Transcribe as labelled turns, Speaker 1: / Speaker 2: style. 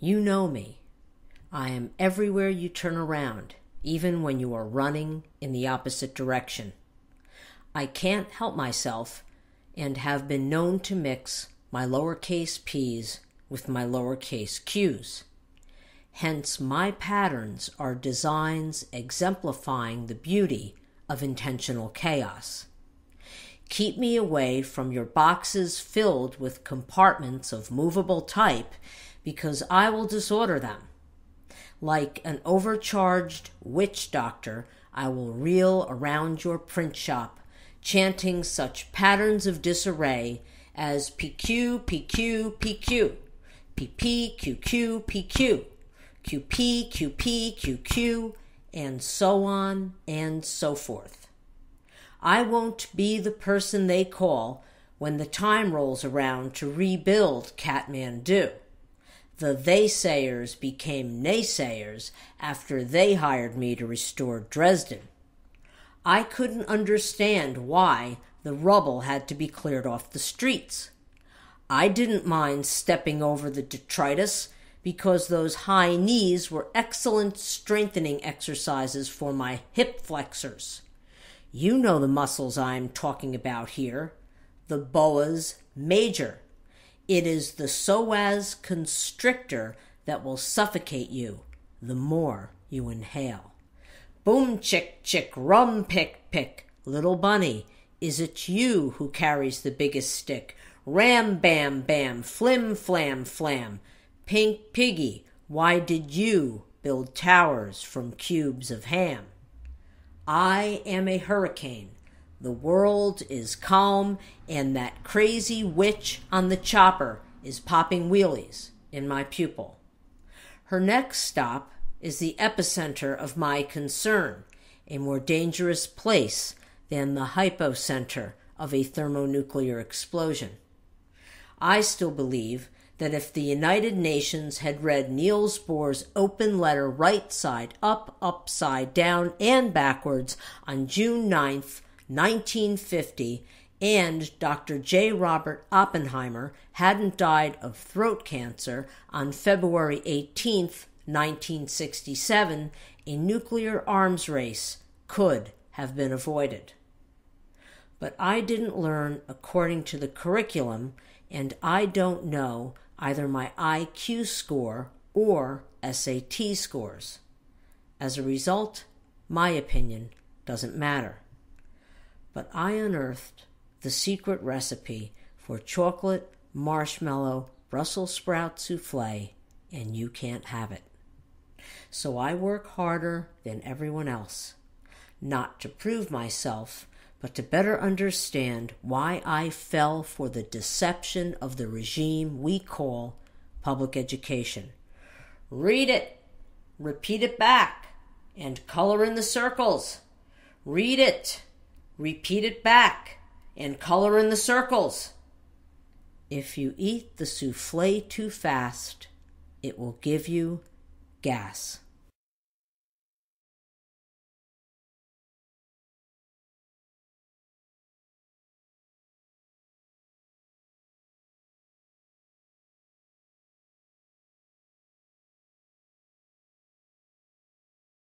Speaker 1: You know me. I am everywhere you turn around, even when you are running in the opposite direction. I can't help myself and have been known to mix my lowercase p's with my lowercase q's. Hence, my patterns are designs exemplifying the beauty of intentional chaos. Keep me away from your boxes filled with compartments of movable type because I will disorder them. Like an overcharged witch doctor, I will reel around your print shop, chanting such patterns of disarray as PQ, PQ, PQ, PP, QQ, PQ, QP, QP, QQ, and so on and so forth. I won't be the person they call when the time rolls around to rebuild Catmandu the theysayers became naysayers after they hired me to restore Dresden. I couldn't understand why the rubble had to be cleared off the streets. I didn't mind stepping over the detritus because those high knees were excellent strengthening exercises for my hip flexors. You know the muscles I'm talking about here the boas major it is the psoas constrictor that will suffocate you the more you inhale. Boom chick chick rum pick pick little bunny is it you who carries the biggest stick ram bam bam flim flam flam pink piggy why did you build towers from cubes of ham I am a hurricane the world is calm, and that crazy witch on the chopper is popping wheelies in my pupil. Her next stop is the epicenter of my concern, a more dangerous place than the hypocenter of a thermonuclear explosion. I still believe that if the United Nations had read Niels Bohr's open letter right side up, upside down, and backwards on June 9th, 1950, and Dr. J. Robert Oppenheimer hadn't died of throat cancer on February 18, 1967, a nuclear arms race could have been avoided. But I didn't learn according to the curriculum, and I don't know either my IQ score or SAT scores. As a result, my opinion doesn't matter but I unearthed the secret recipe for chocolate marshmallow Brussels sprout souffle, and you can't have it. So I work harder than everyone else, not to prove myself, but to better understand why I fell for the deception of the regime we call public education. Read it, repeat it back, and color in the circles. Read it repeat it back and color in the circles. If you eat the souffle too fast, it will give you gas.